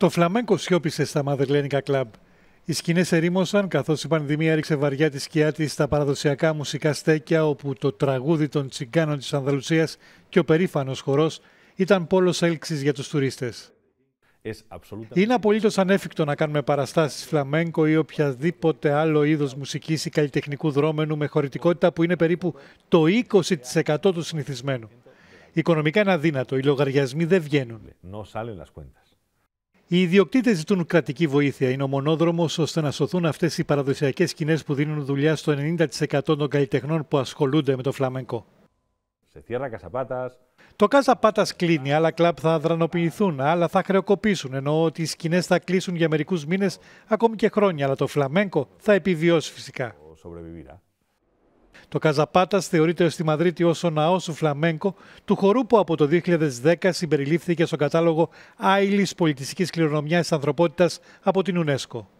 Το Φλαμέκο σιώπησε στα Μαδελένικα κλαμπ. Οι σκηνές ερήμωσαν καθώς η πανδημία έριξε βαριά τη σκιά της στα παραδοσιακά μουσικά στέκια, όπου το τραγούδι των τσιγκάνων της Ανδαλουσίας και ο περήφανος χορός ήταν πόλος έλξης για τους τουρίστες. Είναι απολύτως ανέφικτο να κάνουμε παραστάσεις φλαμένκο ή οποιαδήποτε άλλο είδος μουσικής ή καλλιτεχνικού δρόμενου με χωρητικότητα που είναι περίπου το 20% του συνηθισμένου. Οικονομικά είναι αδύνατο, οι λογαριασμοί δεν βγαίνουν. No οι ιδιοκτήτες ζητούν κρατική βοήθεια. Είναι ο μονόδρομος ώστε να σωθούν αυτές οι παραδοσιακές σκηνές που δίνουν δουλειά στο 90% των καλλιτεχνών που ασχολούνται με το φλαμενκό. Σε θύρα Κασαπάτας. Το Κασαπάτας κλείνει, άλλα κλαμπ θα δρανοποιηθούν, άλλα θα χρεοκοπήσουν. Ενώ ότι οι σκηνές θα κλείσουν για μερικούς μήνες, ακόμη και χρόνια. Αλλά το φλαμένκο θα επιβιώσει φυσικά. Το Καζαπάτας θεωρείται στη Μαδρίτη ως ο ναός του Φλαμένκο, του χορού που από το 2010 συμπεριλήφθηκε στον κατάλογο άειλης πολιτιστικής κληρονομιάς της ανθρωπότητας από την UNESCO.